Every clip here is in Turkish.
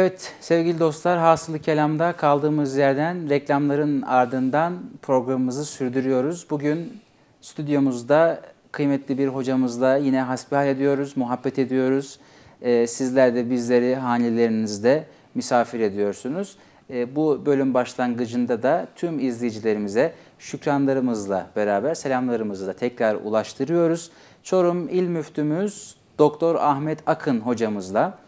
Evet sevgili dostlar hasılı kelamda kaldığımız yerden reklamların ardından programımızı sürdürüyoruz. Bugün stüdyomuzda kıymetli bir hocamızla yine hasbihal ediyoruz, muhabbet ediyoruz. Ee, sizler de bizleri hanelerinizde misafir ediyorsunuz. Ee, bu bölüm başlangıcında da tüm izleyicilerimize şükranlarımızla beraber selamlarımızı da tekrar ulaştırıyoruz. Çorum İl Müftümüz Doktor Ahmet Akın hocamızla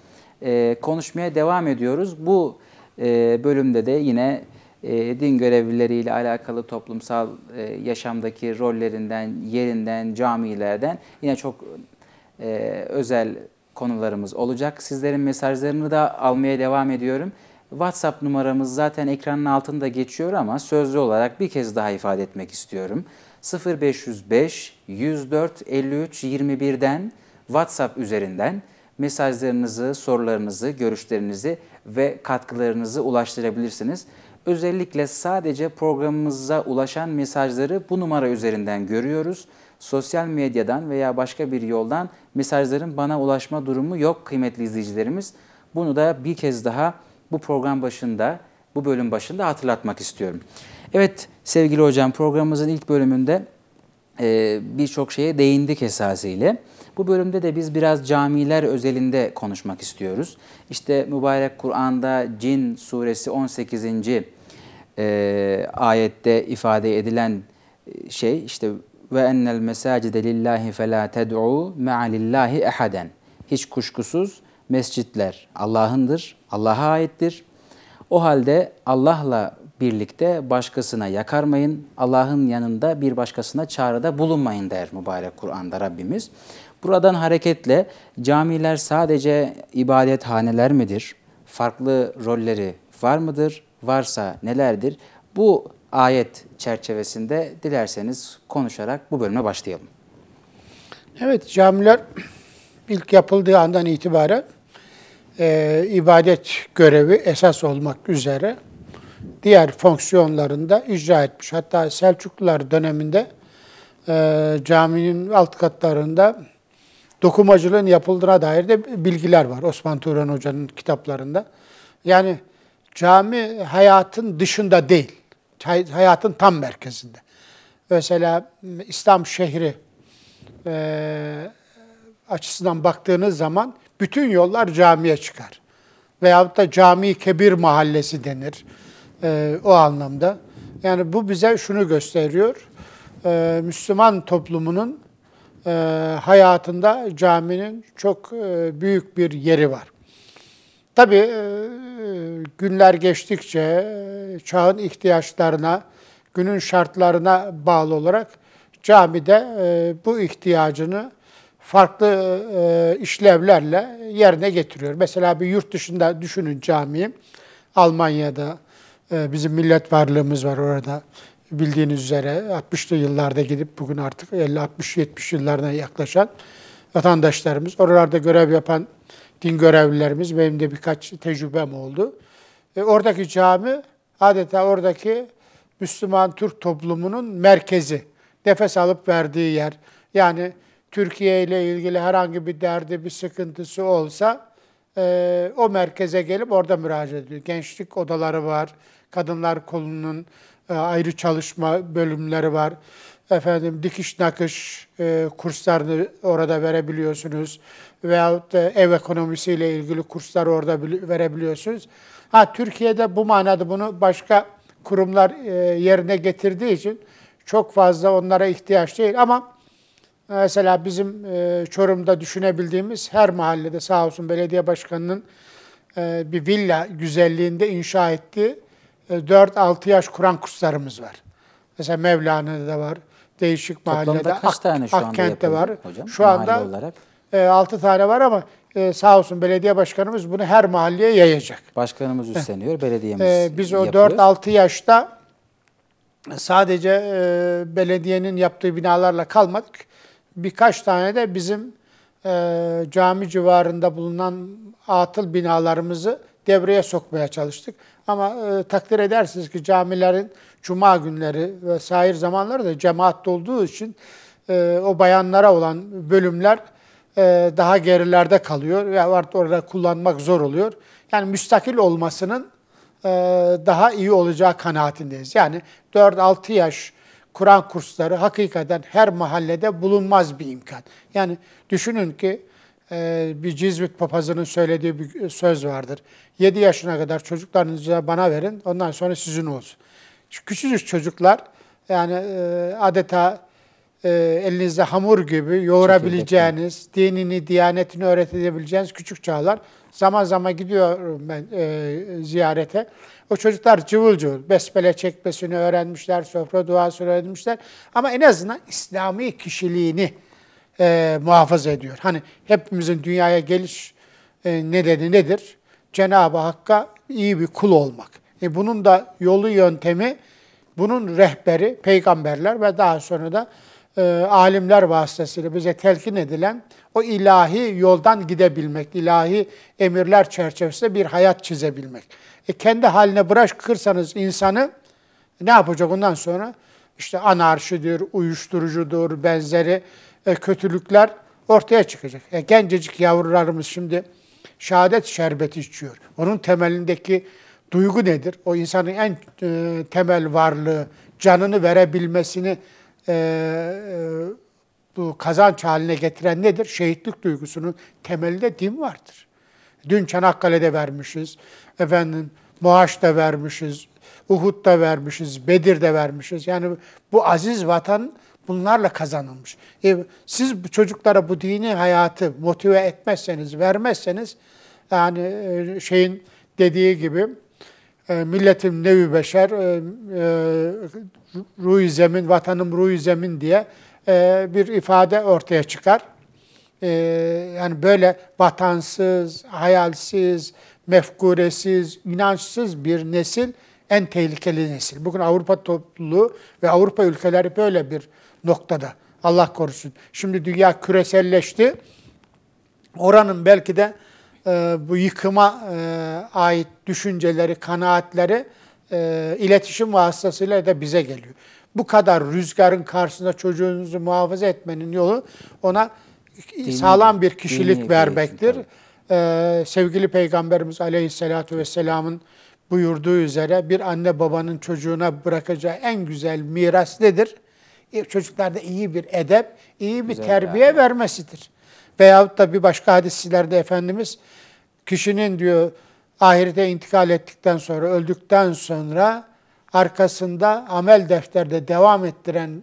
e, konuşmaya devam ediyoruz. Bu e, bölümde de yine e, din görevlileriyle alakalı toplumsal e, yaşamdaki rollerinden, yerinden, camilerden yine çok e, özel konularımız olacak. Sizlerin mesajlarını da almaya devam ediyorum. WhatsApp numaramız zaten ekranın altında geçiyor ama sözlü olarak bir kez daha ifade etmek istiyorum. 0505 104 53 21'den WhatsApp üzerinden mesajlarınızı, sorularınızı, görüşlerinizi ve katkılarınızı ulaştırabilirsiniz. Özellikle sadece programımıza ulaşan mesajları bu numara üzerinden görüyoruz. Sosyal medyadan veya başka bir yoldan mesajların bana ulaşma durumu yok kıymetli izleyicilerimiz. Bunu da bir kez daha bu program başında, bu bölüm başında hatırlatmak istiyorum. Evet sevgili hocam programımızın ilk bölümünde birçok şeye değindik esasıyla. Bu bölümde de biz biraz camiler özelinde konuşmak istiyoruz. İşte mübarek Kur'an'da Cin suresi 18. E, ayette ifade edilen e, şey işte ve ennel mesacide lillahi fe la ted'u ma'a lillahi ehaden. Hiç kuşkusuz mescitler Allah'ındır, Allah'a aittir. O halde Allah'la birlikte başkasına yakarmayın, Allah'ın yanında bir başkasına çağrıda bulunmayın der mübarek Kur'an'da Rabbimiz. Buradan hareketle camiler sadece ibadethaneler midir? Farklı rolleri var mıdır? Varsa nelerdir? Bu ayet çerçevesinde dilerseniz konuşarak bu bölüme başlayalım. Evet, camiler ilk yapıldığı andan itibaren e, ibadet görevi esas olmak üzere diğer fonksiyonlarında icra etmiş. Hatta Selçuklular döneminde e, caminin alt katlarında dokumacılığın yapıldığına dair de bilgiler var Osman Turan Hoca'nın kitaplarında. Yani cami hayatın dışında değil, hayatın tam merkezinde. Mesela İslam şehri e, açısından baktığınız zaman bütün yollar camiye çıkar. Veyahut da cami kebir mahallesi denir e, o anlamda. Yani bu bize şunu gösteriyor. E, Müslüman toplumunun e, hayatında caminin çok e, büyük bir yeri var. Tabii e, günler geçtikçe e, çağın ihtiyaçlarına, günün şartlarına bağlı olarak camide e, bu ihtiyacını farklı e, işlevlerle yerine getiriyor. Mesela bir yurt dışında düşünün camiyi. Almanya'da e, bizim millet varlığımız var orada bildiğiniz üzere 60'lı yıllarda gidip bugün artık 50-60-70 yıllarına yaklaşan vatandaşlarımız, oralarda görev yapan din görevlilerimiz, benim de birkaç tecrübem oldu. E, oradaki cami adeta oradaki Müslüman Türk toplumunun merkezi, nefes alıp verdiği yer. Yani Türkiye ile ilgili herhangi bir derdi, bir sıkıntısı olsa e, o merkeze gelip orada müracaat ediyor. Gençlik odaları var, kadınlar kolunun e, ayrı çalışma bölümleri var. Efendim dikiş nakış e, kurslarını orada verebiliyorsunuz veyahut da ev ekonomisiyle ilgili kurslar orada verebiliyorsunuz. Ha Türkiye'de bu manada bunu başka kurumlar e, yerine getirdiği için çok fazla onlara ihtiyaç değil ama e, mesela bizim e, Çorum'da düşünebildiğimiz her mahallede sağ olsun belediye başkanının e, bir villa güzelliğinde inşa ettiği 4-6 e, yaş Kur'an kurslarımız var. Mesela Mevlana'da var. Değişik mahallede. Toplamda kaç Ak, tane şu anda Akkent'te var. Hocam, şu anda olarak. 6 e, tane var ama e, sağ olsun belediye başkanımız bunu her mahalleye yayacak. Başkanımız üstleniyor, belediyemiz e, Biz o yapıyor. 4-6 yaşta e, sadece e, belediyenin yaptığı binalarla kalmadık. Birkaç tane de bizim e, cami civarında bulunan atıl binalarımızı devreye sokmaya çalıştık. Ama e, takdir edersiniz ki camilerin cuma günleri ve sahir zamanları da cemaat olduğu için e, o bayanlara olan bölümler e, daha gerilerde kalıyor ve artık orada kullanmak zor oluyor. Yani müstakil olmasının e, daha iyi olacağı kanaatindeyiz. Yani 4-6 yaş Kur'an kursları hakikaten her mahallede bulunmaz bir imkan. Yani düşünün ki ee, bir Cizvit papazının söylediği bir söz vardır. 7 yaşına kadar çocuklarınızı bana verin, ondan sonra sizin olsun. küçücük çocuklar yani e, adeta e, elinizde hamur gibi yoğurabileceğiniz, dinini, diyanetini öğretebileceğiniz küçük çağlar. Zaman zaman gidiyorum ben e, ziyarete. O çocuklar cıvıl cıvıl besmele çekmesini öğrenmişler, sofra duası öğrenmişler. Ama en azından İslami kişiliğini, e, muhafaza ediyor. Hani hepimizin dünyaya geliş e, nedeni nedir? Cenab-ı Hakk'a iyi bir kul olmak. E, bunun da yolu yöntemi, bunun rehberi peygamberler ve daha sonra da e, alimler vasıtasıyla bize telkin edilen o ilahi yoldan gidebilmek, ilahi emirler çerçevesinde bir hayat çizebilmek. E, kendi haline bırakırsanız insanı ne yapacak ondan sonra? İşte anarşidir, uyuşturucudur, benzeri e, kötülükler ortaya çıkacak. E, gencecik yavrularımız şimdi şehadet şerbeti içiyor. Onun temelindeki duygu nedir? O insanın en e, temel varlığı, canını verebilmesini e, e, bu kazanç haline getiren nedir? Şehitlik duygusunun temelinde din vardır. Dün Çanakkale'de vermişiz, efendim Muhaç'ta vermişiz, Uhud'da vermişiz, Bedir'de vermişiz. Yani bu aziz vatan bunlarla kazanılmış. E, siz bu çocuklara bu dini hayatı motive etmezseniz, vermezseniz yani e, şeyin dediği gibi e, milletim nevi beşer, e, e, ruh zemin, vatanım ruh zemin diye e, bir ifade ortaya çıkar. E, yani böyle vatansız, hayalsiz, mefkuresiz, inançsız bir nesil en tehlikeli nesil. Bugün Avrupa topluluğu ve Avrupa ülkeleri böyle bir noktada. Allah korusun. Şimdi dünya küreselleşti. Oranın belki de e, bu yıkıma e, ait düşünceleri, kanaatleri e, iletişim vasıtasıyla da bize geliyor. Bu kadar rüzgarın karşısında çocuğunuzu muhafaza etmenin yolu ona dini, sağlam bir kişilik dini, vermektir. Dini, ee, sevgili Peygamberimiz Aleyhisselatü Vesselam'ın buyurduğu üzere bir anne babanın çocuğuna bırakacağı en güzel miras nedir? çocuklarda iyi bir edep, iyi bir Güzel terbiye yani. vermesidir. Veyahut da bir başka hadislerde Efendimiz kişinin diyor ahirete intikal ettikten sonra, öldükten sonra arkasında amel defterde devam ettiren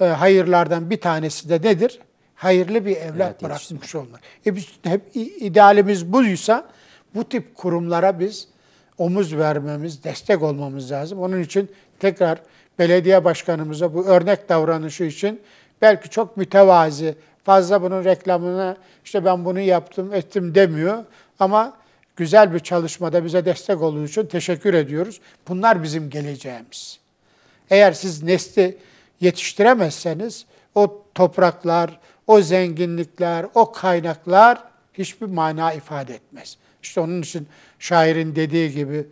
e, hayırlardan bir tanesi de nedir? Hayırlı bir evlat evet, bırakmış olmak. E biz hep idealimiz buysa bu tip kurumlara biz omuz vermemiz, destek olmamız lazım. Onun için tekrar belediye başkanımıza bu örnek davranışı için belki çok mütevazi, fazla bunun reklamını işte ben bunu yaptım, ettim demiyor ama güzel bir çalışmada bize destek olduğu için teşekkür ediyoruz. Bunlar bizim geleceğimiz. Eğer siz nesli yetiştiremezseniz o topraklar, o zenginlikler, o kaynaklar hiçbir mana ifade etmez. İşte onun için şairin dediği gibi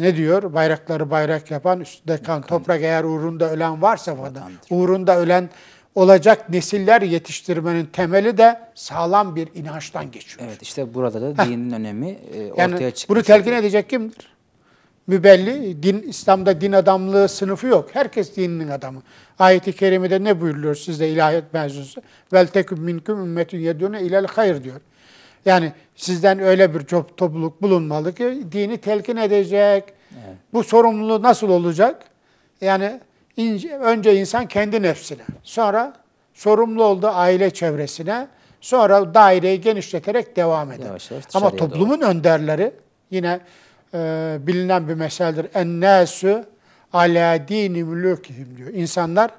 ne diyor? Bayrakları bayrak yapan, üstünde kan, toprak eğer uğrunda ölen varsa falan, Uğrunda ölen olacak nesiller yetiştirmenin temeli de sağlam bir inançtan geçiyor. Evet işte burada da dinin Heh. önemi e, ortaya yani çıkmış. Bunu telkin edecek kimdir? Mübelli, din, İslam'da din adamlığı sınıfı yok. Herkes dininin adamı. Ayet-i Kerime'de ne buyuruluyor sizde ilahiyet mevzusu? Vel teküm minküm ümmetün yedûne ilel hayır diyor. Yani sizden öyle bir topluluk bulunmalı ki e, dini telkin edecek. Evet. Bu sorumluluğu nasıl olacak? Yani ince, önce insan kendi nefsine, sonra sorumlu olduğu aile çevresine, sonra daireyi genişleterek devam eder. Yavaş yavaş Ama toplumun doğru. önderleri yine e, bilinen bir meseledir. Ennâsü alâ dini mülûkihim diyor. İnsanlar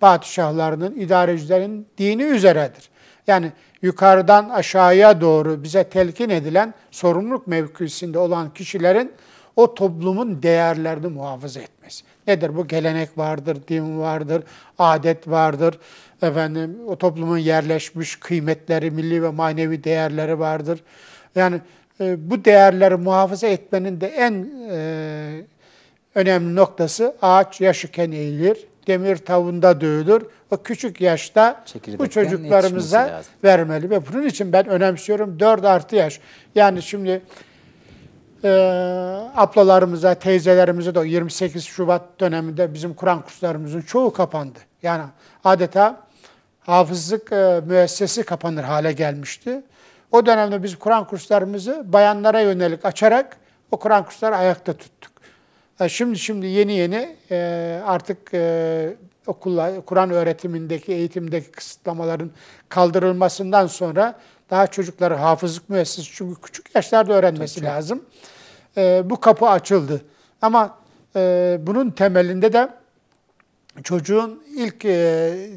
padişahlarının, idarecilerin dini üzeredir. Yani yukarıdan aşağıya doğru bize telkin edilen sorumluluk mevkisinde olan kişilerin o toplumun değerlerini muhafaza etmesi. Nedir bu? Gelenek vardır, din vardır, adet vardır. Efendim o toplumun yerleşmiş kıymetleri, milli ve manevi değerleri vardır. Yani e, bu değerleri muhafaza etmenin de en e, önemli noktası ağaç yaşıken eğilir, demir tavunda dövülür. O küçük yaşta bu çocuklarımıza vermeli. Ve bunun için ben önemsiyorum 4 artı yaş. Yani şimdi e, ablalarımıza, teyzelerimize de 28 Şubat döneminde bizim Kur'an kurslarımızın çoğu kapandı. Yani adeta hafızlık e, müessesi kapanır hale gelmişti. O dönemde biz Kur'an kurslarımızı bayanlara yönelik açarak o Kur'an kursları ayakta tuttuk şimdi şimdi yeni yeni e, artık e, okullar, Kur'an öğretimindeki, eğitimdeki kısıtlamaların kaldırılmasından sonra daha çocukları hafızlık müessesi çünkü küçük yaşlarda öğrenmesi Tabii. lazım. E, bu kapı açıldı. Ama e, bunun temelinde de çocuğun ilk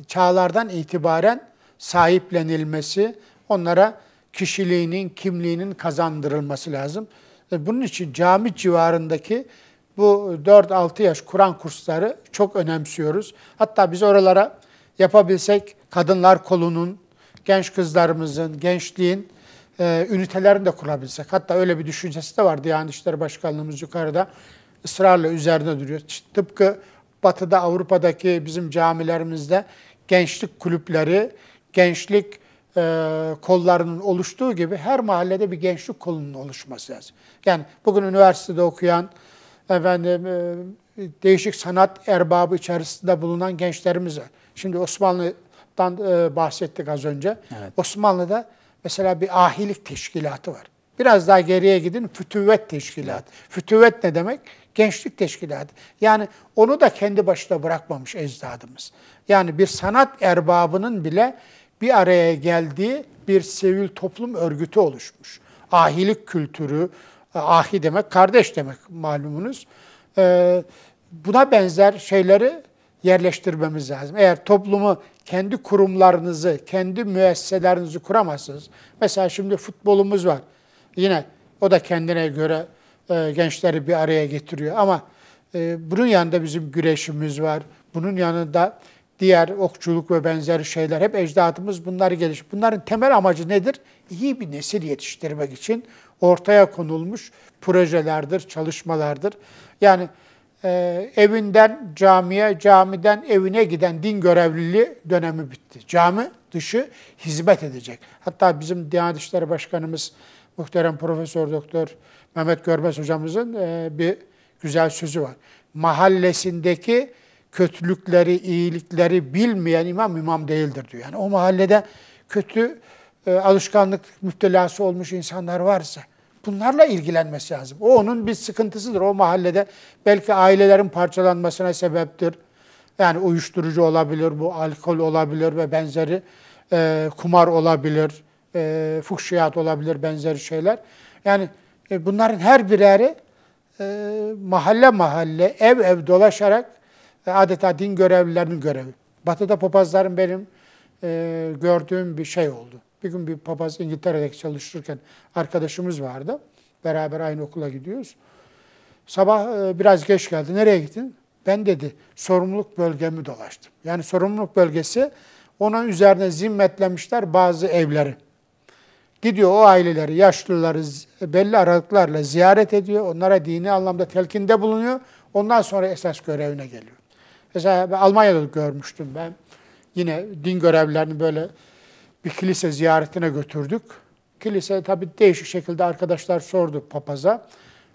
çağlardan itibaren sahiplenilmesi, onlara kişiliğinin, kimliğinin kazandırılması lazım. bunun için cami civarındaki bu 4-6 yaş Kur'an kursları çok önemsiyoruz. Hatta biz oralara yapabilsek kadınlar kolunun, genç kızlarımızın, gençliğin e, ünitelerini de kurabilsek. Hatta öyle bir düşüncesi de vardı. Yani İşleri Başkanlığımız yukarıda ısrarla üzerine duruyor. Tıpkı Batı'da, Avrupa'daki bizim camilerimizde gençlik kulüpleri, gençlik e, kollarının oluştuğu gibi her mahallede bir gençlik kolunun oluşması lazım. Yani bugün üniversitede okuyan efendim e, değişik sanat erbabı içerisinde bulunan gençlerimize Şimdi Osmanlı'dan e, bahsettik az önce. Evet. Osmanlı'da mesela bir ahilik teşkilatı var. Biraz daha geriye gidin fütüvet teşkilatı. Evet. Fütüvvet ne demek? Gençlik teşkilatı. Yani onu da kendi başına bırakmamış ecdadımız. Yani bir sanat erbabının bile bir araya geldiği bir sivil toplum örgütü oluşmuş. Ahilik kültürü, Ahi demek kardeş demek malumunuz. Ee, buna benzer şeyleri yerleştirmemiz lazım. Eğer toplumu kendi kurumlarınızı, kendi müesselerinizi kuramazsınız. Mesela şimdi futbolumuz var. Yine o da kendine göre e, gençleri bir araya getiriyor ama e, bunun yanında bizim güreşimiz var. Bunun yanında diğer okçuluk ve benzeri şeyler hep ecdadımız bunları geliş. Bunların temel amacı nedir? İyi bir nesil yetiştirmek için ortaya konulmuş projelerdir, çalışmalardır. Yani e, evinden camiye, camiden evine giden din görevliliği dönemi bitti. Cami dışı hizmet edecek. Hatta bizim Diyanet İşleri Başkanımız muhterem Profesör Doktor Mehmet Görmez hocamızın e, bir güzel sözü var. Mahallesindeki kötülükleri, iyilikleri bilmeyen imam imam değildir diyor. Yani o mahallede kötü e, alışkanlık müptelası olmuş insanlar varsa Bunlarla ilgilenmesi lazım. O onun bir sıkıntısıdır. O mahallede belki ailelerin parçalanmasına sebeptir. Yani uyuşturucu olabilir, bu alkol olabilir ve benzeri e, kumar olabilir, e, fuhşiyat olabilir, benzeri şeyler. Yani e, bunların her bireri e, mahalle mahalle, ev ev dolaşarak e, adeta din görevlilerinin görevi. Batı'da papazların benim e, gördüğüm bir şey oldu. Bir gün bir papaz İngiltere'de çalışırken arkadaşımız vardı. Beraber aynı okula gidiyoruz. Sabah e, biraz geç geldi. Nereye gittin? Ben dedi sorumluluk bölgemi dolaştım. Yani sorumluluk bölgesi ona üzerine zimmetlemişler bazı evleri. Gidiyor o aileleri, yaşlıları belli aralıklarla ziyaret ediyor. Onlara dini anlamda telkinde bulunuyor. Ondan sonra esas görevine geliyor. Mesela Almanya'da görmüştüm ben. Yine din görevlilerini böyle bir kilise ziyaretine götürdük. Kilise tabii değişik şekilde arkadaşlar sordu papaza.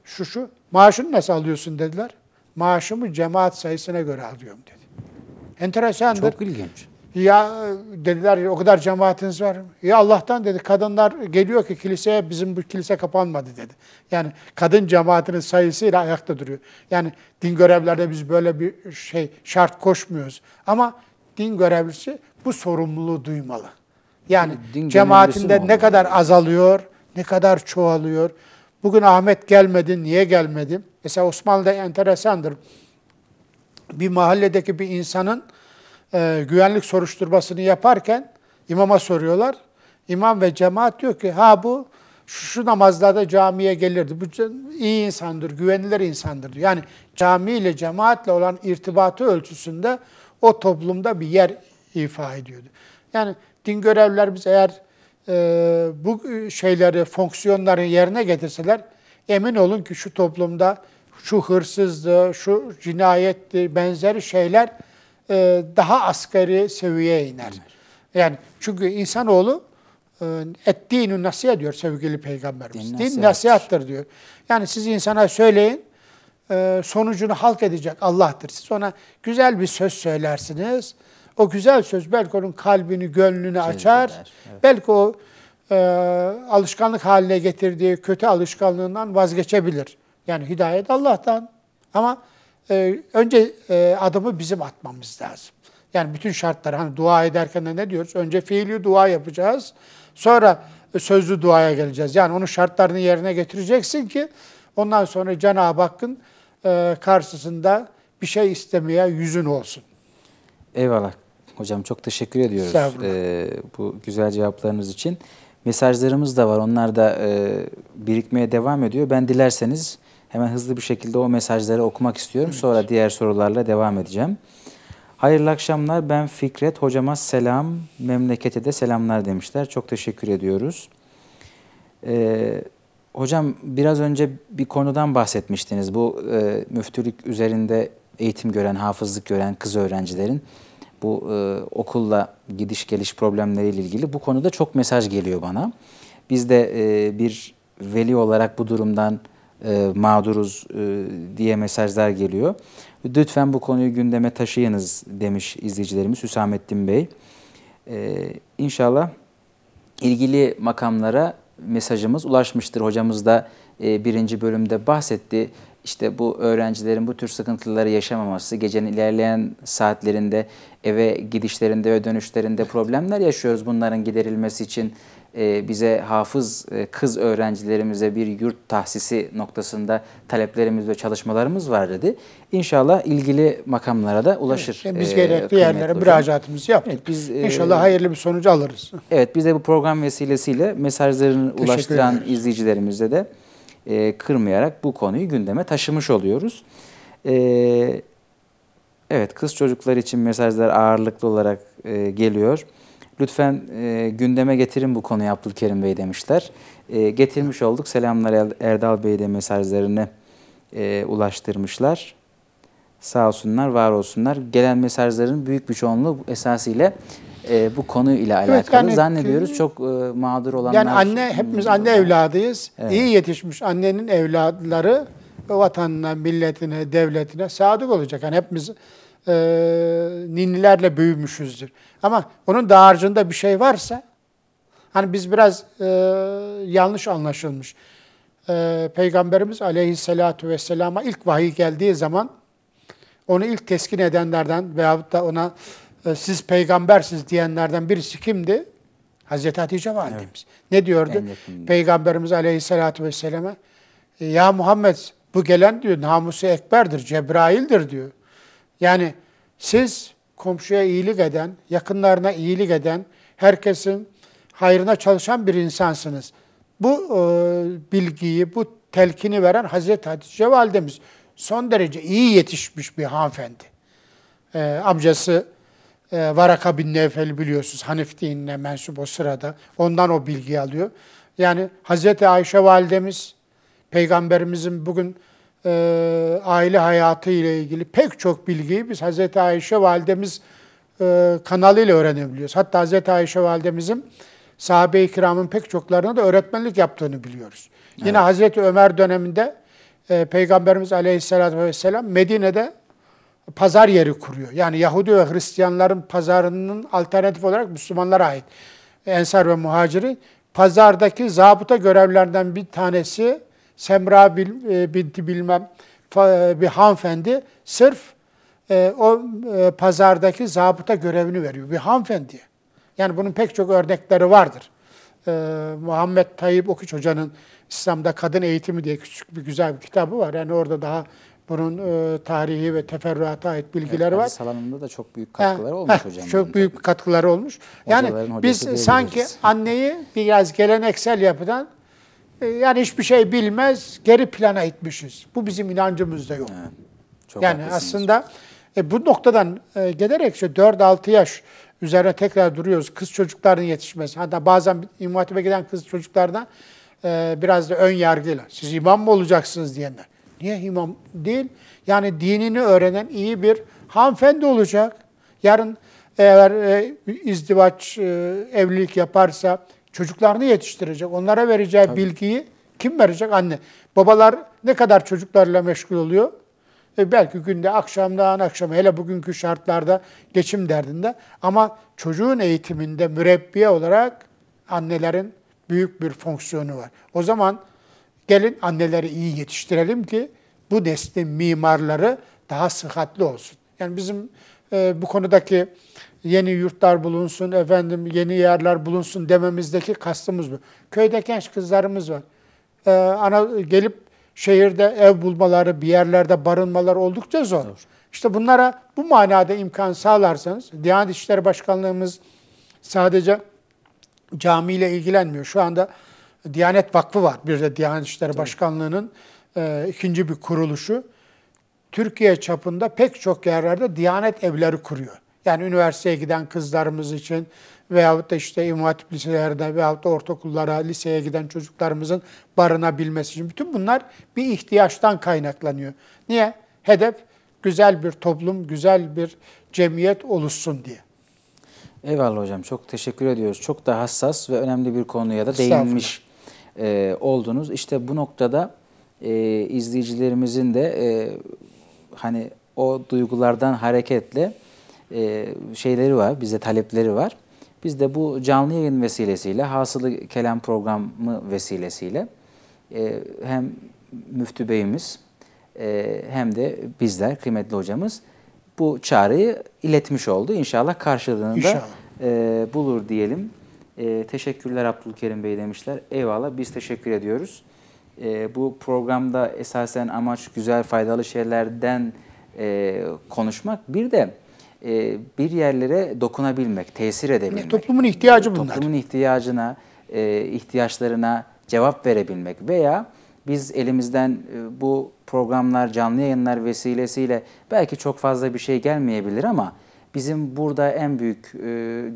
Şu şu, maaşını nasıl alıyorsun dediler. Maaşımı cemaat sayısına göre alıyorum dedi. Enteresandır. Çok ilginç. Ya dediler o kadar cemaatiniz var Ya Allah'tan dedi kadınlar geliyor ki kiliseye bizim bu kilise kapanmadı dedi. Yani kadın cemaatinin sayısıyla ayakta duruyor. Yani din görevlerde biz böyle bir şey şart koşmuyoruz. Ama din görevlisi bu sorumluluğu duymalı. Yani Din cemaatinde ne kadar azalıyor, ne kadar çoğalıyor. Bugün Ahmet gelmedi, niye gelmedim? Mesela Osmanlı'da enteresandır. Bir mahalledeki bir insanın e, güvenlik soruşturmasını yaparken imama soruyorlar. İmam ve cemaat diyor ki ha bu şu, şu namazlarda camiye gelirdi. Bu iyi insandır, güvenilir insandır diyor. Yani camiyle cemaatle olan irtibatı ölçüsünde o toplumda bir yer ifa ediyordu. Yani Din görevlerimiz eğer e, bu şeyleri, fonksiyonları yerine getirseler emin olun ki şu toplumda şu hırsızdı, şu cinayetti, benzeri şeyler e, daha asgari seviyeye iner. Yani çünkü insanoğlu e, ettiğini nasihat diyor sevgili peygamberimiz. Din, nasihattir. Din nasihattır diyor. Yani siz insana söyleyin e, sonucunu halk edecek Allah'tır. Siz ona güzel bir söz söylersiniz. O güzel söz belki onun kalbini, gönlünü açar. evet. Belki o e, alışkanlık haline getirdiği kötü alışkanlığından vazgeçebilir. Yani hidayet Allah'tan. Ama e, önce e, adımı bizim atmamız lazım. Yani bütün şartlar hani dua ederken de ne diyoruz? Önce fiili dua yapacağız. Sonra sözlü duaya geleceğiz. Yani onun şartlarını yerine getireceksin ki ondan sonra Cenab-ı Hakk'ın e, karşısında bir şey istemeye yüzün olsun. Eyvallah. Hocam çok teşekkür ediyoruz e, bu güzel cevaplarınız için. Mesajlarımız da var. Onlar da e, birikmeye devam ediyor. Ben dilerseniz hemen hızlı bir şekilde o mesajları okumak istiyorum. Evet. Sonra diğer sorularla devam edeceğim. Hayırlı akşamlar. Ben Fikret. Hocama selam. Memlekete de selamlar demişler. Çok teşekkür ediyoruz. Ee, hocam biraz önce bir konudan bahsetmiştiniz. Bu e, müftülük üzerinde eğitim gören, hafızlık gören kız öğrencilerin bu e, okulla gidiş geliş problemleriyle ilgili bu konuda çok mesaj geliyor bana. Biz de e, bir veli olarak bu durumdan e, mağduruz e, diye mesajlar geliyor. Lütfen bu konuyu gündeme taşıyınız demiş izleyicilerimiz Hüsamettin Bey. E, inşallah ilgili makamlara mesajımız ulaşmıştır. Hocamız da e, birinci bölümde bahsetti işte bu öğrencilerin bu tür sıkıntıları yaşamaması, gecenin ilerleyen saatlerinde eve gidişlerinde ve dönüşlerinde problemler yaşıyoruz bunların giderilmesi için e, bize hafız e, kız öğrencilerimize bir yurt tahsisi noktasında taleplerimiz ve çalışmalarımız var dedi. İnşallah ilgili makamlara da ulaşır. Evet, biz e, gerekli yerlere hocam. müracaatımızı yaptık. Evet, biz, İnşallah hayırlı bir sonucu alırız. Evet biz de bu program vesilesiyle mesajlarını Teşekkür ulaştıran ederim. izleyicilerimize de e, kırmayarak bu konuyu gündeme taşımış oluyoruz. E, evet kız çocuklar için mesajlar ağırlıklı olarak e, geliyor. Lütfen e, gündeme getirin bu konuyu Abdülkerim Bey demişler. E, getirmiş olduk. Selamlar Erdal Bey de mesajlarını e, ulaştırmışlar. Sağ olsunlar, var olsunlar. Gelen mesajların büyük bir çoğunluğu esasıyla e, bu konuyla alakalı evet, yani, zannediyoruz çok e, mağdur olanlar. Yani anne hepimiz anne evladıyız. Evet. İyi yetişmiş annenin evladları vatanına, milletine, devletine sadık olacak. Yani hepimiz e, ninnilerle büyümüşüzdür. Ama onun dağarcığında bir şey varsa hani biz biraz e, yanlış anlaşılmış. E, Peygamberimiz aleyhissalatu vesselama ilk vahiy geldiği zaman onu ilk teskin edenlerden veyahut da ona e, siz peygambersiniz diyenlerden birisi kimdi? Hazreti Hatice validemiz. Evet. Ne diyordu? Peygamberimiz aleyhissalatü vesselame e, ya Muhammed bu gelen diyor namusu ekberdir, Cebrail'dir diyor. Yani siz komşuya iyilik eden, yakınlarına iyilik eden, herkesin hayrına çalışan bir insansınız. Bu e, bilgiyi, bu telkini veren Hazreti Hatice validemiz son derece iyi yetişmiş bir hanımefendi. E, amcası e, Varaka bin Nevfel biliyorsunuz Hanif dinine mensup o sırada. Ondan o bilgi alıyor. Yani Hazreti Ayşe validemiz peygamberimizin bugün e, aile hayatı ile ilgili pek çok bilgiyi biz Hazreti Ayşe validemiz e, kanalıyla öğrenebiliyoruz. Hatta Hazreti Ayşe validemizin sahabe-i kiramın pek çoklarına da öğretmenlik yaptığını biliyoruz. Evet. Yine Hazreti Ömer döneminde e, Peygamberimiz Aleyhisselatü vesselam Medine'de pazar yeri kuruyor. Yani Yahudi ve Hristiyanların pazarının alternatif olarak Müslümanlara ait. Ensar ve muhaciri pazardaki zabıta görevlerinden bir tanesi Semra e, binti bilmem e, bir hanfendi sırf e, o pazardaki zabıta görevini veriyor. Bir hanfendi Yani bunun pek çok örnekleri vardır. Muhammed Tayyip Okuç Hoca'nın İslam'da Kadın Eğitimi diye küçük bir güzel bir kitabı var. Yani orada daha bunun e, tarihi ve teferruata ait bilgiler evet, var. Salanında da çok büyük katkıları ha, olmuş ha, hocam. Çok büyük tabii. katkıları olmuş. yani biz sanki anneyi biraz geleneksel yapıdan e, yani hiçbir şey bilmez, geri plana itmişiz. Bu bizim inancımızda yok. Evet, çok yani haklısınız. aslında e, bu noktadan e, gelerek işte 4-6 yaş üzerine tekrar duruyoruz. Kız çocuklarının yetişmesi. Hatta bazen imam giden kız çocuklardan e, biraz da ön yargıyla. Siz imam mı olacaksınız diyenler. Niye imam değil? Yani dinini öğrenen iyi bir hanımefendi olacak. Yarın eğer e, izdivaç, e, evlilik yaparsa çocuklarını yetiştirecek. Onlara vereceği Tabii. bilgiyi kim verecek? Anne. Babalar ne kadar çocuklarla meşgul oluyor? E belki günde akşamdan akşama hele bugünkü şartlarda geçim derdinde ama çocuğun eğitiminde mürebbiye olarak annelerin büyük bir fonksiyonu var. O zaman Gelin anneleri iyi yetiştirelim ki bu neslin mimarları daha sıhhatli olsun. Yani bizim e, bu konudaki yeni yurtlar bulunsun, efendim yeni yerler bulunsun dememizdeki kastımız bu. Köyde genç kızlarımız var. E, ana gelip şehirde ev bulmaları, bir yerlerde barınmalar oldukça zor. Doğru. İşte bunlara bu manada imkan sağlarsanız, Diyanet İşleri Başkanlığımız sadece camiyle ilgilenmiyor. Şu anda Diyanet Vakfı var. Bir de Diyanet İşleri Tabii. Başkanlığı'nın e, ikinci bir kuruluşu. Türkiye çapında pek çok yerlerde Diyanet evleri kuruyor. Yani üniversiteye giden kızlarımız için veyahut da işte imam hatip liselerde veyahut da ortaokullara, liseye giden çocuklarımızın barınabilmesi için. Bütün bunlar bir ihtiyaçtan kaynaklanıyor. Niye? Hedef güzel bir toplum, güzel bir cemiyet oluşsun diye. Eyvallah hocam. Çok teşekkür ediyoruz. Çok da hassas ve önemli bir konuya da değinmiş e, oldunuz. İşte bu noktada e, izleyicilerimizin de e, hani o duygulardan hareketle e, şeyleri var, bize talepleri var. Biz de bu canlı yayın vesilesiyle, hasılı kelam programı vesilesiyle e, hem müftü beyimiz e, hem de bizler, kıymetli hocamız bu çağrıyı iletmiş oldu. İnşallah karşılığını İnşallah. da e, bulur diyelim. E, teşekkürler Abdülkerim Bey demişler. Eyvallah biz teşekkür ediyoruz. E, bu programda esasen amaç güzel faydalı şeylerden e, konuşmak. Bir de e, bir yerlere dokunabilmek, tesir edebilmek. Toplumun ihtiyacı bunlar. Toplumun ihtiyacına, e, ihtiyaçlarına cevap verebilmek veya biz elimizden e, bu programlar, canlı yayınlar vesilesiyle belki çok fazla bir şey gelmeyebilir ama bizim burada en büyük e,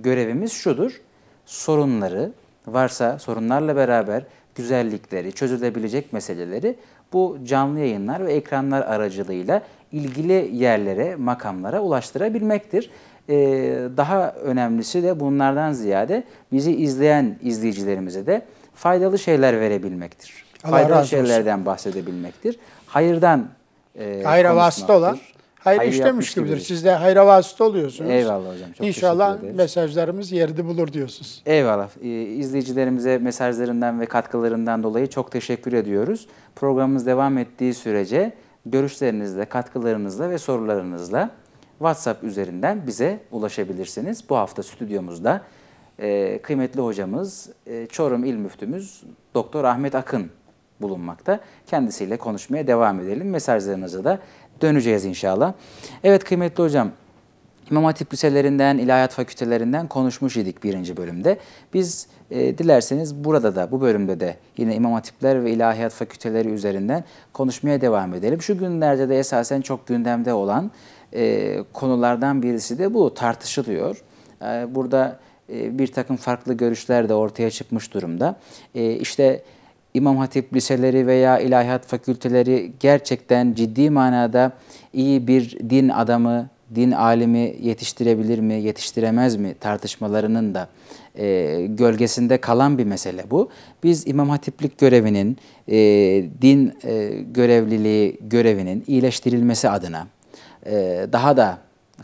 görevimiz şudur sorunları varsa sorunlarla beraber güzellikleri, çözülebilecek meseleleri bu canlı yayınlar ve ekranlar aracılığıyla ilgili yerlere, makamlara ulaştırabilmektir. Ee, daha önemlisi de bunlardan ziyade bizi izleyen izleyicilerimize de faydalı şeyler verebilmektir. Allah faydalı şeylerden bahsedebilmektir. Hayırdan e, Hayra vasıta olan hayır, hayır işlemiş gibidir. gibidir. Siz de hayra vasıta oluyorsunuz. Eyvallah hocam. Çok İnşallah mesajlarımız yerini bulur diyorsunuz. Eyvallah. Ee, izleyicilerimize mesajlarından ve katkılarından dolayı çok teşekkür ediyoruz. Programımız devam ettiği sürece görüşlerinizle, katkılarınızla ve sorularınızla WhatsApp üzerinden bize ulaşabilirsiniz. Bu hafta stüdyomuzda e, kıymetli hocamız, e, Çorum İl Müftümüz Doktor Ahmet Akın bulunmakta. Kendisiyle konuşmaya devam edelim. Mesajlarınızı da döneceğiz inşallah. Evet kıymetli hocam, İmam Hatip liselerinden, ilahiyat fakültelerinden konuşmuş idik birinci bölümde. Biz e, dilerseniz burada da, bu bölümde de yine İmam Hatipler ve ilahiyat fakülteleri üzerinden konuşmaya devam edelim. Şu günlerde de esasen çok gündemde olan e, konulardan birisi de bu tartışılıyor. E, burada e, bir takım farklı görüşler de ortaya çıkmış durumda. E, işte... işte İmam Hatip liseleri veya ilahiyat fakülteleri gerçekten ciddi manada iyi bir din adamı, din alimi yetiştirebilir mi, yetiştiremez mi tartışmalarının da e, gölgesinde kalan bir mesele bu. Biz İmam Hatiplik görevinin, e, din e, görevliliği görevinin iyileştirilmesi adına, e, daha da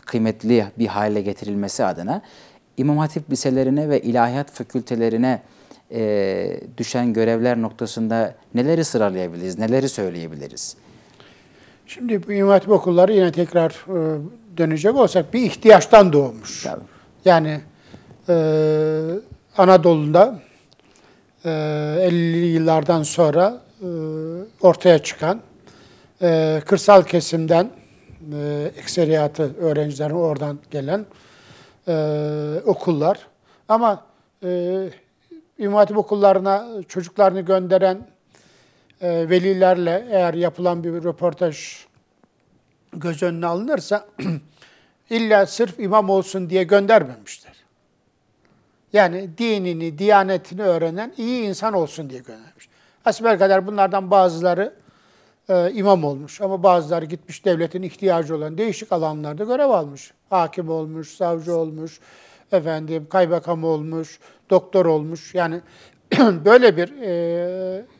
kıymetli bir hale getirilmesi adına İmam Hatip liselerine ve ilahiyat fakültelerine e, düşen görevler noktasında neleri sıralayabiliriz, neleri söyleyebiliriz? Şimdi bu İmam okulları yine tekrar e, dönecek olsak bir ihtiyaçtan doğmuş. Tabii. Yani e, Anadolu'da e, 50'li yıllardan sonra e, ortaya çıkan e, kırsal kesimden e, ekseriyatı öğrencilerin oradan gelen e, okullar ama e, İmam Hatip okullarına e, çocuklarını gönderen e, velilerle eğer yapılan bir röportaj göz önüne alınırsa illa sırf imam olsun diye göndermemiştir. Yani dinini, diyanetini öğrenen iyi insan olsun diye göndermiş. Asbel kadar bunlardan bazıları e, imam olmuş ama bazıları gitmiş devletin ihtiyacı olan değişik alanlarda görev almış. Hakim olmuş, savcı olmuş, efendim kaymakam olmuş, doktor olmuş. Yani böyle bir e,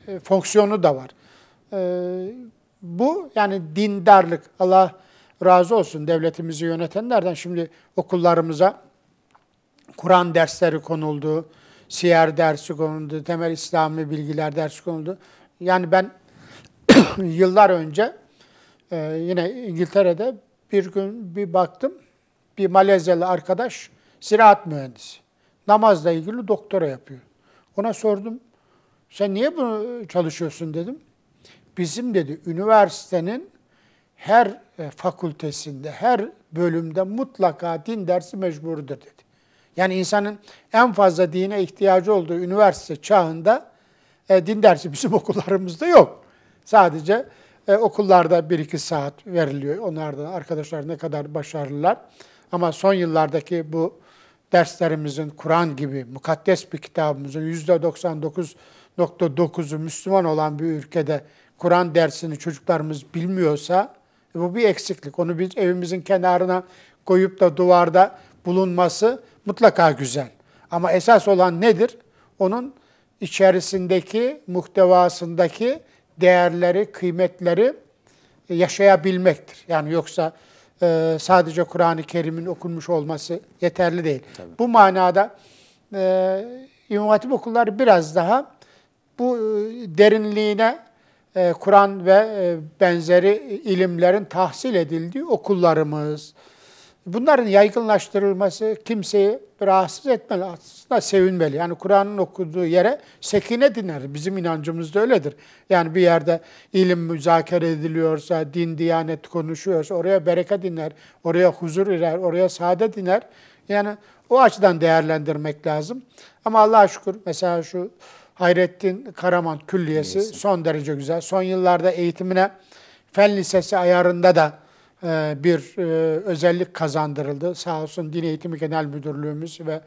e, fonksiyonu da var. E, bu yani dindarlık. Allah razı olsun devletimizi yönetenlerden. Şimdi okullarımıza Kur'an dersleri konuldu, siyer dersi konuldu, temel İslami bilgiler dersi konuldu. Yani ben yıllar önce e, yine İngiltere'de bir gün bir baktım, bir Malezyalı arkadaş ziraat mühendisi. Namazla ilgili doktora yapıyor. Ona sordum, sen niye bunu çalışıyorsun dedim. Bizim dedi üniversitenin her e, fakültesinde, her bölümde mutlaka din dersi mecburudur dedi. Yani insanın en fazla dine ihtiyacı olduğu üniversite çağında e, din dersi bizim okullarımızda yok. Sadece e, okullarda bir iki saat veriliyor. Onlardan arkadaşlar ne kadar başarılılar. Ama son yıllardaki bu derslerimizin, Kur'an gibi mukaddes bir kitabımızın %99.9'u Müslüman olan bir ülkede Kur'an dersini çocuklarımız bilmiyorsa e, bu bir eksiklik. Onu biz evimizin kenarına koyup da duvarda bulunması mutlaka güzel. Ama esas olan nedir? Onun içerisindeki, muhtevasındaki değerleri, kıymetleri e, yaşayabilmektir. Yani yoksa e, sadece Kur'an-ı Kerim'in okunmuş olması yeterli değil. Tabii. Bu manada e, İmam Hatip okulları biraz daha bu e, derinliğine e, Kur'an ve e, benzeri ilimlerin tahsil edildiği okullarımız, bunların yaygınlaştırılması kimseyi rahatsız etmeli, aslında sevinmeli. Yani Kur'an'ın okuduğu yere sekine diner. Bizim inancımız da öyledir. Yani bir yerde ilim müzakere ediliyorsa, din, diyanet konuşuyorsa oraya bereket iner, oraya huzur iner, oraya saadet iner. Yani o açıdan değerlendirmek lazım. Ama Allah'a şükür mesela şu Hayrettin Karaman Külliyesi son derece güzel. Son yıllarda eğitimine fen lisesi ayarında da e, bir e, özellik kazandırıldı. Sağ olsun Din Eğitimi Genel Müdürlüğümüz ve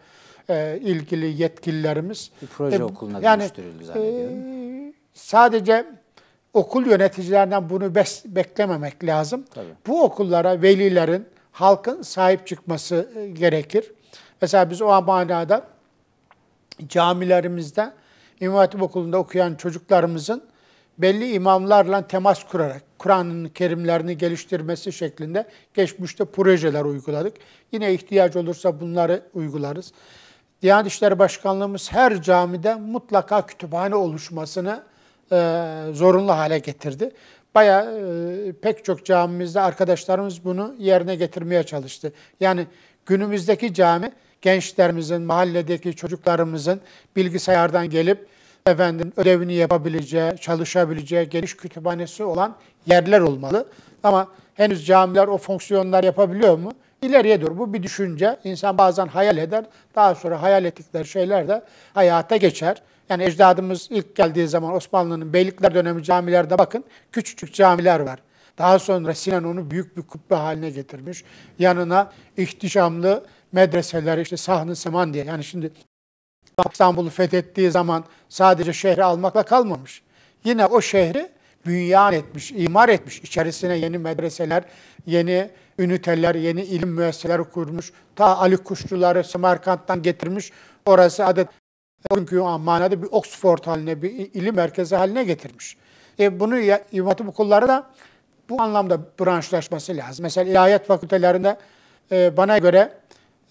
e, ilgili yetkililerimiz. Bir proje e, okuluna yani, dönüştürüldü zannediyorum. E, sadece okul yöneticilerinden bunu bes, beklememek lazım. Tabii. Bu okullara velilerin, halkın sahip çıkması gerekir. Mesela biz o manada camilerimizde İmam Hatip Okulu'nda okuyan çocuklarımızın belli imamlarla temas kurarak Kur'an'ın kerimlerini geliştirmesi şeklinde geçmişte projeler uyguladık. Yine ihtiyaç olursa bunları uygularız. Diyanet İşleri Başkanlığımız her camide mutlaka kütüphane oluşmasını e, zorunlu hale getirdi. Baya e, pek çok camimizde arkadaşlarımız bunu yerine getirmeye çalıştı. Yani günümüzdeki cami gençlerimizin, mahalledeki çocuklarımızın bilgisayardan gelip efendim ödevini yapabileceği, çalışabileceği geniş kütüphanesi olan yerler olmalı. Ama henüz camiler o fonksiyonlar yapabiliyor mu? İleriye dur. Bu bir düşünce. İnsan bazen hayal eder. Daha sonra hayal ettikleri şeyler de hayata geçer. Yani ecdadımız ilk geldiği zaman Osmanlı'nın beylikler dönemi camilerde bakın küçücük camiler var. Daha sonra Sinan onu büyük bir kubbe haline getirmiş. Yanına ihtişamlı medreseler işte sahne seman diye. Yani şimdi İstanbul'u fethettiği zaman sadece şehri almakla kalmamış. Yine o şehri bünyan etmiş, imar etmiş. İçerisine yeni medreseler, yeni üniteler, yeni ilim müesseleri kurmuş. Ta Ali Kuşçuları Semerkant'tan getirmiş. Orası adet bugünkü manada bir Oxford haline, bir ilim merkezi haline getirmiş. E bunu İmam bu okulları da bu anlamda branşlaşması lazım. Mesela ilahiyat fakültelerinde e, bana göre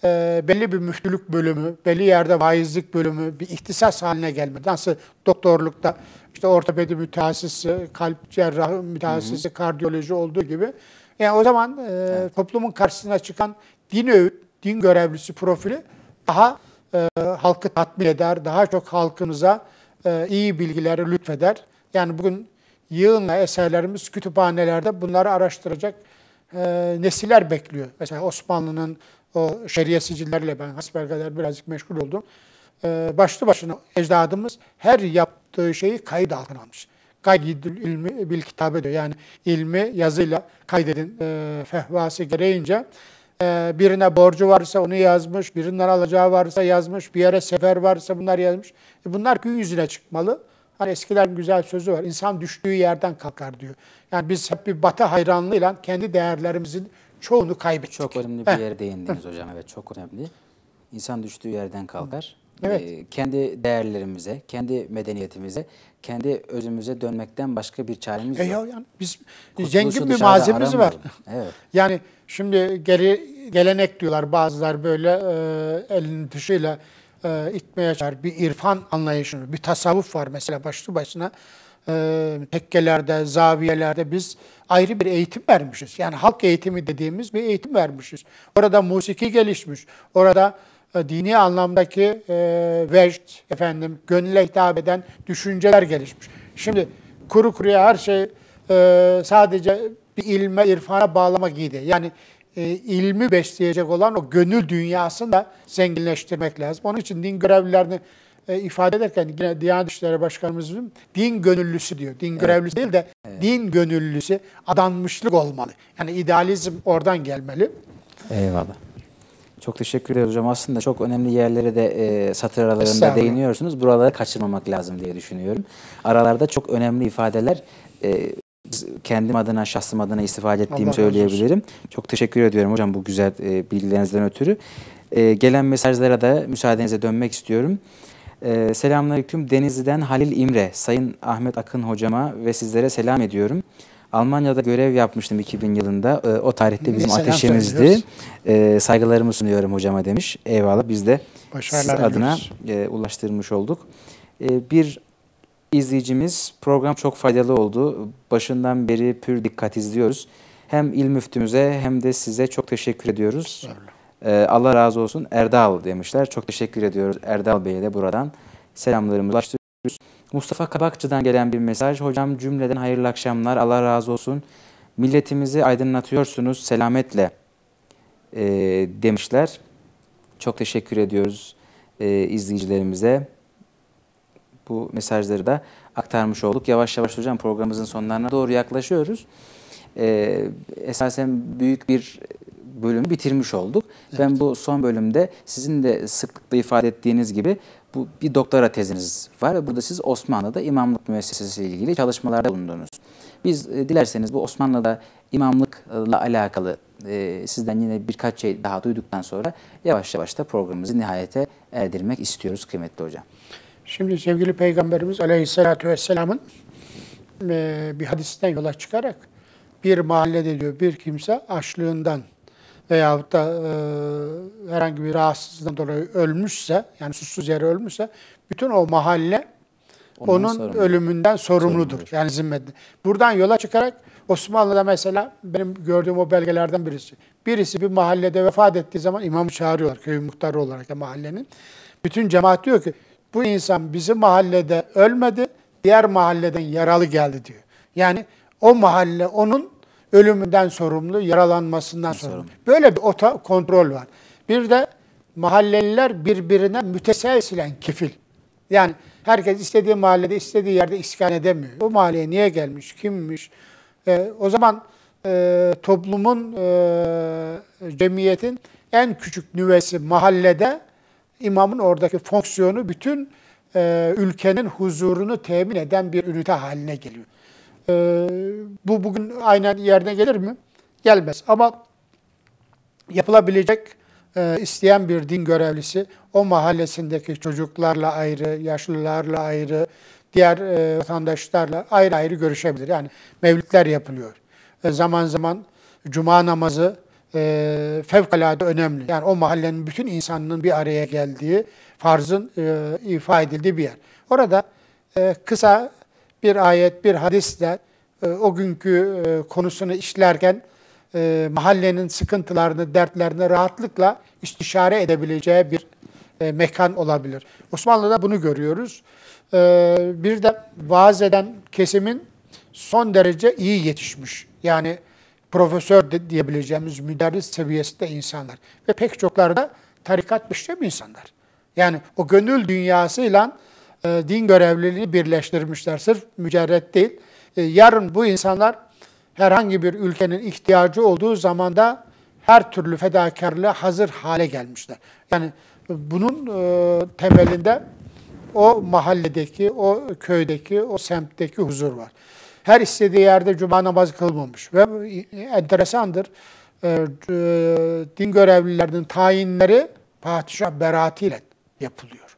e, belli bir müftülük bölümü, belli yerde vaizlik bölümü, bir ihtisas haline gelme. Nasıl doktorlukta işte ortopedi mütehassısı, kalp cerrahı mütehassısı, kardiyoloji olduğu gibi. Yani o zaman e, evet. toplumun karşısına çıkan din öğüt, din görevlisi profili daha e, halkı tatmin eder, daha çok halkımıza e, iyi bilgileri lütfeder. Yani bugün yığınla eserlerimiz kütüphanelerde bunları araştıracak e, nesiller bekliyor. Mesela Osmanlı'nın o şeriye sicillerle ben hasbelkader birazcık meşgul oldum. Ee, başlı başına ecdadımız her yaptığı şeyi kayıt altına almış. Kaydidül ilmi bil kitabı diyor. Yani ilmi yazıyla kaydedin e, fehvası gereğince e, birine borcu varsa onu yazmış, birinden alacağı varsa yazmış, bir yere sefer varsa bunlar yazmış. E bunlar gün yüzüne çıkmalı. Hani eskilerin güzel sözü var. İnsan düştüğü yerden kalkar diyor. Yani biz hep bir batı hayranlığıyla kendi değerlerimizin çoğunu kaybettik. Çok önemli bir yere değindiniz hocam. Evet çok önemli. İnsan düştüğü yerden kalkar. Evet. Ee, kendi değerlerimize, kendi medeniyetimize, kendi özümüze dönmekten başka bir çaremiz e yok. Ya, yani biz zengin bir malzememiz var. Evet. Yani şimdi geri gelenek diyorlar bazılar böyle e, elinin dışıyla e, itmeye çağır Bir irfan anlayışını, bir tasavvuf var mesela başlı başına. Ee, tekkelerde, zaviyelerde biz ayrı bir eğitim vermişiz. Yani halk eğitimi dediğimiz bir eğitim vermişiz. Orada musiki gelişmiş, orada e, dini anlamdaki e, vecd, efendim, gönüle hitap eden düşünceler gelişmiş. Şimdi kuru kuruya her şey e, sadece bir ilme, irfana bağlamak iyi Yani e, ilmi besleyecek olan o gönül dünyasını da zenginleştirmek lazım. Onun için din görevlilerini e, ifade ederken yine Diyanet İşleri Başkanımızın din gönüllüsü diyor. Din evet. değil de evet. din gönüllüsü adanmışlık olmalı. Yani idealizm oradan gelmeli. Eyvallah. Çok teşekkür ederim hocam. Aslında çok önemli yerlere de e, satır aralarında değiniyorsunuz. Buraları kaçırmamak lazım diye düşünüyorum. Aralarda çok önemli ifadeler e, kendim adına, şahsım adına istifade ettiğimi Allah söyleyebilirim. Olsun. Çok teşekkür ediyorum hocam bu güzel e, bilgilerinizden ötürü. E, gelen mesajlara da müsaadenize dönmek istiyorum. Ee, Selamünaleyküm Denizli'den Halil İmre, Sayın Ahmet Akın hocama ve sizlere selam ediyorum. Almanya'da görev yapmıştım 2000 yılında. Ee, o tarihte bizim Selam ateşimizdi. Ee, saygılarımı sunuyorum hocama demiş. Eyvallah biz de siz adına e, ulaştırmış olduk. Ee, bir izleyicimiz program çok faydalı oldu. Başından beri pür dikkat izliyoruz. Hem il müftümüze hem de size çok teşekkür ediyoruz. Estağfurullah. Ee, Allah razı olsun Erdal demişler. Çok teşekkür ediyoruz Erdal Bey'e de buradan selamlarımızı ulaştırıyoruz. Mustafa Kabakçı'dan gelen bir mesaj. Hocam cümleden hayırlı akşamlar. Allah razı olsun. Milletimizi aydınlatıyorsunuz selametle e, demişler. Çok teşekkür ediyoruz e, izleyicilerimize. Bu mesajları da aktarmış olduk. Yavaş yavaş hocam programımızın sonlarına doğru yaklaşıyoruz. E, esasen büyük bir bölümü bitirmiş olduk. Evet. Ben bu son bölümde sizin de sıklıkla ifade ettiğiniz gibi bu bir doktora teziniz var ve burada siz Osmanlı'da imamlık müessesesi ile ilgili çalışmalarda bulundunuz. Biz e, dilerseniz bu Osmanlı'da imamlıkla alakalı e, sizden yine birkaç şey daha duyduktan sonra yavaş yavaş da programımızı nihayete erdirmek istiyoruz kıymetli hocam. Şimdi sevgili Peygamberimiz Aleyhisselatü Vesselam'ın e, bir hadisten yola çıkarak bir mahallede diyor bir kimse açlığından veyahut da e, herhangi bir rahatsızlıktan dolayı ölmüşse, yani susuz yere ölmüşse, bütün o mahalle Ondan onun sorumlu. ölümünden sorumludur. Sorumludur. Yani zimmetli. Buradan yola çıkarak Osmanlı'da mesela benim gördüğüm o belgelerden birisi. Birisi bir mahallede vefat ettiği zaman imamı çağırıyorlar köyün muhtarı olarak da mahallenin. Bütün cemaat diyor ki bu insan bizim mahallede ölmedi, diğer mahalleden yaralı geldi diyor. Yani o mahalle onun ölümünden sorumlu, yaralanmasından sorumlu. sorumlu. Böyle bir ota kontrol var. Bir de mahalleliler birbirine müteselsilen kefil. Yani herkes istediği mahallede, istediği yerde iskan edemiyor. Bu mahalleye niye gelmiş, kimmiş? E, o zaman e, toplumun, e, cemiyetin en küçük nüvesi mahallede imamın oradaki fonksiyonu bütün e, ülkenin huzurunu temin eden bir ünite haline geliyor. Ee, bu bugün aynen yerine gelir mi? Gelmez. Ama yapılabilecek e, isteyen bir din görevlisi o mahallesindeki çocuklarla ayrı, yaşlılarla ayrı, diğer e, vatandaşlarla ayrı ayrı görüşebilir. Yani mevlütler yapılıyor. E, zaman zaman cuma namazı e, fevkalade önemli. Yani o mahallenin bütün insanının bir araya geldiği, farzın e, ifa edildiği bir yer. Orada e, kısa bir ayet, bir hadisle e, o günkü e, konusunu işlerken e, mahallenin sıkıntılarını, dertlerini rahatlıkla istişare edebileceği bir mekan olabilir. Osmanlı'da bunu görüyoruz. bir de vaaz eden kesimin son derece iyi yetişmiş. Yani profesör de, diyebileceğimiz müderris seviyesinde insanlar. Ve pek çokları da tarikat müştemi insanlar. Yani o gönül dünyasıyla ile ee, din görevliliğini birleştirmişler. Sırf mücerret değil. Ee, yarın bu insanlar herhangi bir ülkenin ihtiyacı olduğu zamanda her türlü fedakarlığa hazır hale gelmişler. Yani bunun e, temelinde o mahalledeki, o köydeki, o semtteki huzur var. Her istediği yerde cuma namazı kılmamış ve enteresandır. Ee, e, din görevlilerinin tayinleri padişah beraatiyle yapılıyor.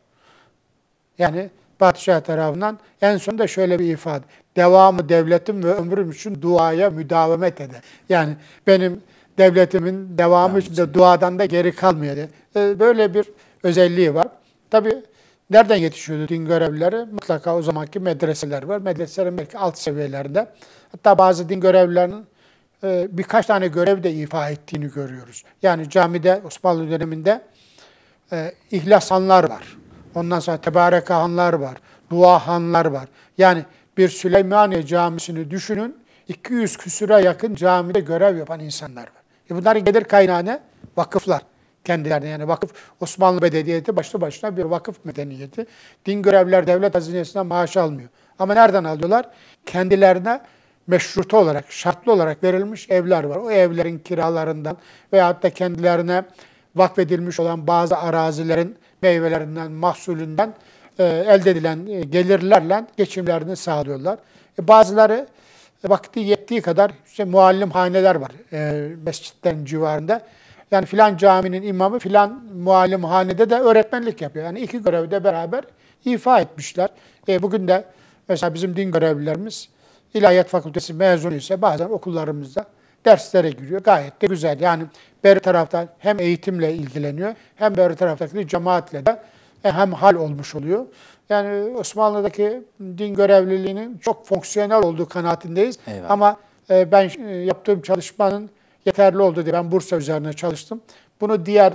Yani padişah tarafından en sonunda şöyle bir ifade. Devamı devletim ve ömrüm için duaya müdavemet eder. Yani benim devletimin devamı için de duadan da geri kalmıyor. E, böyle bir özelliği var. Tabi nereden yetişiyordu din görevlileri? Mutlaka o zamanki medreseler var. Medreselerin belki alt seviyelerinde. Hatta bazı din görevlilerinin e, birkaç tane görev de ifa ettiğini görüyoruz. Yani camide Osmanlı döneminde e, ihlasanlar var Ondan sonra hanlar var, dua hanlar var. Yani bir Süleymaniye camisini düşünün, 200 küsüre yakın camide görev yapan insanlar var. E bunların gelir kaynağı ne? Vakıflar kendilerine yani vakıf Osmanlı medeniyeti başlı başına bir vakıf medeniyeti. Din görevler devlet hazinesinden maaş almıyor. Ama nereden alıyorlar? Kendilerine meşruta olarak, şartlı olarak verilmiş evler var. O evlerin kiralarından veyahut da kendilerine vakfedilmiş olan bazı arazilerin meyvelerinden, mahsulünden e, elde edilen e, gelirlerle geçimlerini sağlıyorlar. E, bazıları e, vakti yettiği kadar işte muallimhaneler var e, mescitlerin civarında. Yani filan caminin imamı filan muallim muallimhanede de öğretmenlik yapıyor. Yani iki görevi de beraber ifa etmişler. E, bugün de mesela bizim din görevlilerimiz İlahiyat Fakültesi mezunu ise bazen okullarımızda derslere giriyor. Gayet de güzel. Yani bir taraftan hem eğitimle ilgileniyor hem bir taraftaki cemaatle de e, hem hal olmuş oluyor. Yani Osmanlı'daki din görevliliğinin çok fonksiyonel olduğu kanaatindeyiz. Eyvallah. Ama e, ben e, yaptığım çalışmanın yeterli olduğu diye ben Bursa üzerine çalıştım. Bunu diğer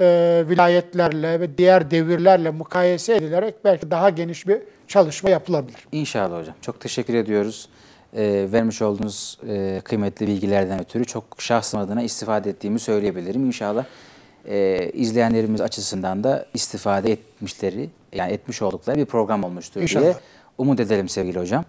e, vilayetlerle ve diğer devirlerle mukayese edilerek belki daha geniş bir çalışma yapılabilir. İnşallah hocam. Çok teşekkür ediyoruz e, vermiş olduğunuz e, kıymetli bilgilerden ötürü çok şahsım adına istifade ettiğimi söyleyebilirim. İnşallah e, izleyenlerimiz açısından da istifade etmişleri, yani etmiş oldukları bir program olmuştur İnşallah. diye umut edelim sevgili hocam.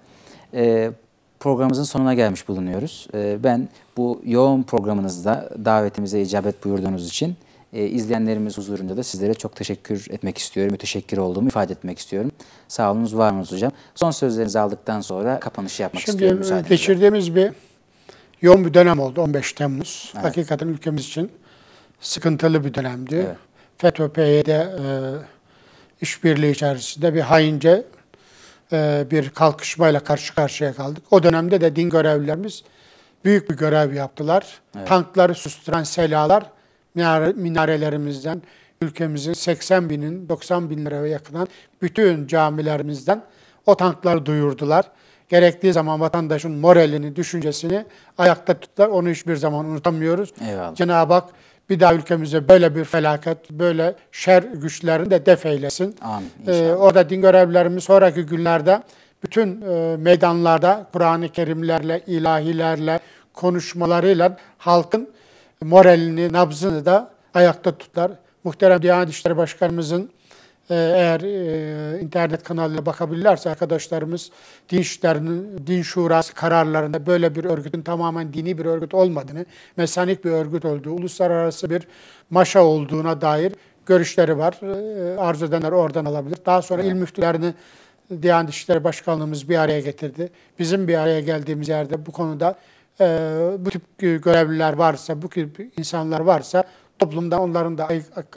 E, programımızın sonuna gelmiş bulunuyoruz. E, ben bu yoğun programınızda davetimize icabet buyurduğunuz için e, izleyenlerimiz huzurunda da sizlere çok teşekkür etmek istiyorum. Müteşekkir olduğumu ifade etmek istiyorum. var varınız hocam. Son sözlerinizi aldıktan sonra kapanışı yapmak Şimdi, istiyorum. Şimdi geçirdiğimiz bir yoğun bir dönem oldu 15 Temmuz. Evet. Hakikaten ülkemiz için sıkıntılı bir dönemdi. Evet. FETÖ, PYD e, işbirliği içerisinde bir haince e, bir kalkışmayla karşı karşıya kaldık. O dönemde de din görevlilerimiz büyük bir görev yaptılar. Evet. Tankları susturan selalar minarelerimizden, ülkemizin 80 binin 90 bin liraya yakınan bütün camilerimizden o tankları duyurdular. Gerektiği zaman vatandaşın moralini, düşüncesini ayakta tuttular. Onu hiçbir zaman unutamıyoruz. Cenab-ı Hak bir daha ülkemize böyle bir felaket, böyle şer güçlerini de def eylesin. Amin, ee, orada din görevlerimiz sonraki günlerde bütün e, meydanlarda Kur'an-ı Kerimlerle, ilahilerle, konuşmalarıyla halkın moralini, nabzını da ayakta tutar. Muhterem Diyanet İşleri Başkanımızın e, eğer e, internet kanalına bakabilirlerse arkadaşlarımız din işlerinin, din şurası kararlarında böyle bir örgütün tamamen dini bir örgüt olmadığını, mesanik bir örgüt olduğu, uluslararası bir maşa olduğuna dair görüşleri var. E, arzu edenler oradan alabilir. Daha sonra evet. il müftülerini Diyanet İşleri Başkanlığımız bir araya getirdi. Bizim bir araya geldiğimiz yerde bu konuda e, bu tip e, görevliler varsa, bu tip insanlar varsa toplumda onların da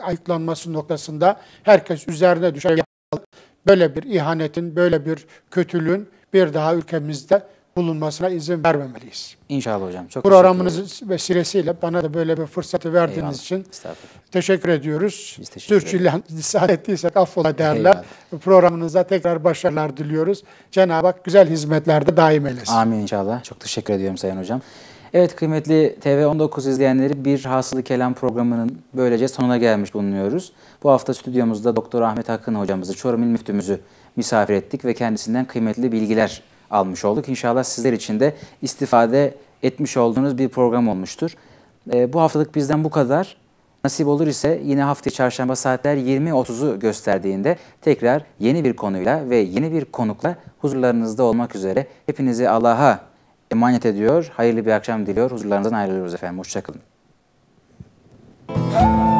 ayıklanması noktasında herkes üzerine düşer. Böyle bir ihanetin, böyle bir kötülüğün bir daha ülkemizde bulunmasına izin vermemeliyiz. İnşallah hocam. Çok Programınız vesilesiyle bana da böyle bir fırsatı verdiğiniz Eyvallah. için teşekkür ediyoruz. Biz teşekkür Türkçe lisan ettiysek affola derler. Eyvallah. Programınıza tekrar başarılar diliyoruz. Cenab-ı Hak güzel hizmetlerde daim eylesin. Amin inşallah. Çok teşekkür ediyorum Sayın Hocam. Evet kıymetli TV19 izleyenleri bir hasılı kelam programının böylece sonuna gelmiş bulunuyoruz. Bu hafta stüdyomuzda Doktor Ahmet Akın hocamızı, Çorum İl Müftümüzü misafir ettik ve kendisinden kıymetli bilgiler almış olduk. İnşallah sizler için de istifade etmiş olduğunuz bir program olmuştur. Ee, bu haftalık bizden bu kadar. Nasip olur ise yine hafta çarşamba saatler 20.30'u gösterdiğinde tekrar yeni bir konuyla ve yeni bir konukla huzurlarınızda olmak üzere hepinizi Allah'a emanet ediyor. Hayırlı bir akşam diliyor. Huzurlarınızdan ayrılıyoruz efendim. Hoşçakalın. Müzik